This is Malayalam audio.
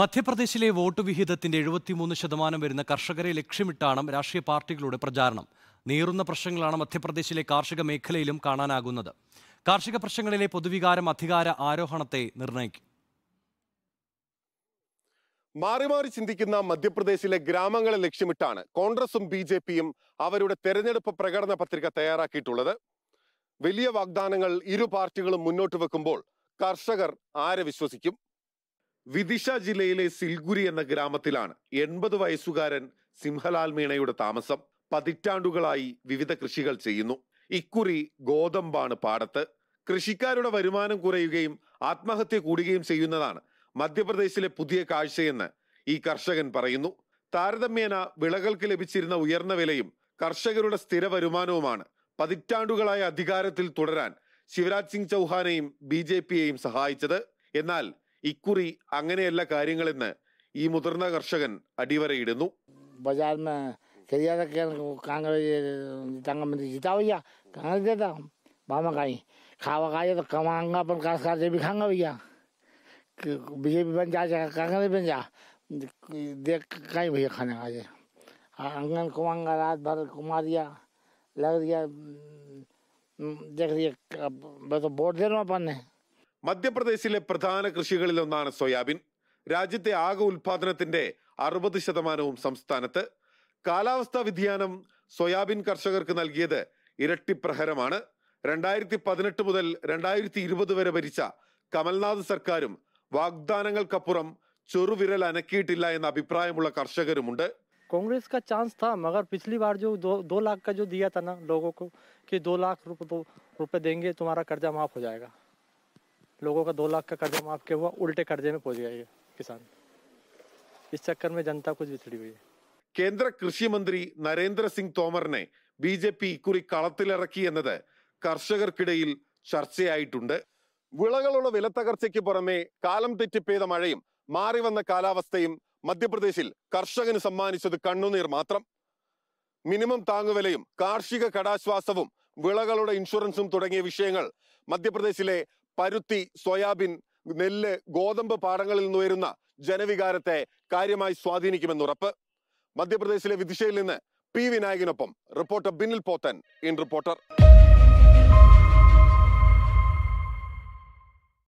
മധ്യപ്രദേശിലെ വോട്ട് വിഹിതത്തിന്റെ എഴുപത്തിമൂന്ന് ശതമാനം വരുന്ന കർഷകരെ ലക്ഷ്യമിട്ടാണ് രാഷ്ട്രീയ പാർട്ടികളുടെ പ്രചാരണം നീറുന്ന പ്രശ്നങ്ങളാണ് മധ്യപ്രദേശിലെ കാർഷിക മേഖലയിലും കാണാനാകുന്നത് കാർഷിക പ്രശ്നങ്ങളിലെ പൊതുവികാരം അധികാര ആരോഹണത്തെ നിർണ്ണയിക്കും മാറി മാറി ചിന്തിക്കുന്ന മധ്യപ്രദേശിലെ ഗ്രാമങ്ങളെ ലക്ഷ്യമിട്ടാണ് കോൺഗ്രസും ബി ജെ പിയും അവരുടെ തെരഞ്ഞെടുപ്പ് പ്രകടന പത്രിക തയ്യാറാക്കിയിട്ടുള്ളത് വലിയ വാഗ്ദാനങ്ങൾ ഇരു പാർട്ടികളും മുന്നോട്ട് വെക്കുമ്പോൾ കർഷകർ ആരെ വിശ്വസിക്കും വിദിശ ജില്ലയിലെ സിൽഗുരി എന്ന ഗ്രാമത്തിലാണ് എൺപത് വയസ്സുകാരൻ സിംഹലാൽ മീണയുടെ താമസം പതിറ്റാണ്ടുകളായി വിവിധ കൃഷികൾ ചെയ്യുന്നു ഇക്കുറി ഗോതമ്പാണ് പാടത്ത് കൃഷിക്കാരുടെ വരുമാനം കുറയുകയും ആത്മഹത്യ കൂടുകയും ചെയ്യുന്നതാണ് മധ്യപ്രദേശിലെ പുതിയ കാഴ്ചയെന്ന് ഈ കർഷകൻ പറയുന്നു താരതമ്യേന വിളകൾക്ക് ലഭിച്ചിരുന്ന ഉയർന്ന വിലയും കർഷകരുടെ സ്ഥിര വരുമാനവുമാണ് പതിറ്റാണ്ടുകളായ അധികാരത്തിൽ തുടരാൻ ശിവരാജ് സിംഗ് ചൗഹാനെയും ബി സഹായിച്ചത് എന്നാൽ ഇക്കുറി അങ്ങനെയല്ല കാര്യങ്ങളെന്ന് ഈ മുതിർന്ന കർഷകൻ അടിവരയിടുന്നു ബോർഡ് ശരിയാതൊക്കെ കാങ്കേജ് മധ്യപ്രദേശിലെ പ്രധാന കൃഷികളിലൊന്നാണ് സോയാബീൻ രാജ്യത്തെ ആകെ ഉൽപാദനത്തിന്റെ അറുപത് ശതമാനവും സംസ്ഥാനത്ത് കാലാവസ്ഥാ വ്യതിയാനം സോയാബീൻ കർഷകർക്ക് നൽകിയത് ഇരട്ടി പ്രഹരമാണ് രണ്ടായിരത്തി പതിനെട്ട് മുതൽ രണ്ടായിരത്തി ഇരുപത് വരെ ഭരിച്ച കമൽനാഥ് സർക്കാരും വാഗ്ദാനങ്ങൾക്കപ്പുറം ചെറുവിരൽ അനക്കിയിട്ടില്ല എന്ന അഭിപ്രായമുള്ള കർഷകരുമുണ്ട് കോൺഗ്രസ് കാ ചാൻസ് താ മഗർ पिछली ബാർ ജോ दो दो കാ ജോ जो दिया था ना लोगों को कि दो लाख रुपये देंगे तुम्हारा कर्जा माफ हो जाएगा लोगों का दो लाख का कर्जा माफ किया हुआ उल्टे कर्जे में पहुंच गया ये किसान इस चक्कर में जनता कुछ बिछड़ी हुई है കേന്ദ്ര കൃഷി മന്ത്രി നരേന്ദ്ര സിംഗ് തോമറിനെ ബി ജെ പി ഇക്കുറി കളത്തിലിറക്കി എന്നത് കർഷകർക്കിടയിൽ ചർച്ചയായിട്ടുണ്ട് വിളകളുടെ തകർച്ചയ്ക്ക് പുറമെ കാലം തെറ്റി പെയ്ത മഴയും മാറി വന്ന കാലാവസ്ഥയും മധ്യപ്രദേശിൽ കർഷകന് സമ്മാനിച്ചത് കണ്ണുനീർ മാത്രം മിനിമം താങ്ങുവിലയും കാർഷിക കടാശ്വാസവും വിളകളുടെ ഇൻഷുറൻസും തുടങ്ങിയ വിഷയങ്ങൾ മധ്യപ്രദേശിലെ പരുത്തി സോയാബീൻ നെല്ല് ഗോതമ്പ് പാടങ്ങളിൽ നിന്ന് വരുന്ന ജനവികാരത്തെ കാര്യമായി സ്വാധീനിക്കുമെന്ന് ഉറപ്പ് മധ്യപ്രദേശിലെ വിദിശയിൽ നിന്ന് പി വിനായകനൊപ്പം reporter Binil Pothan in reporter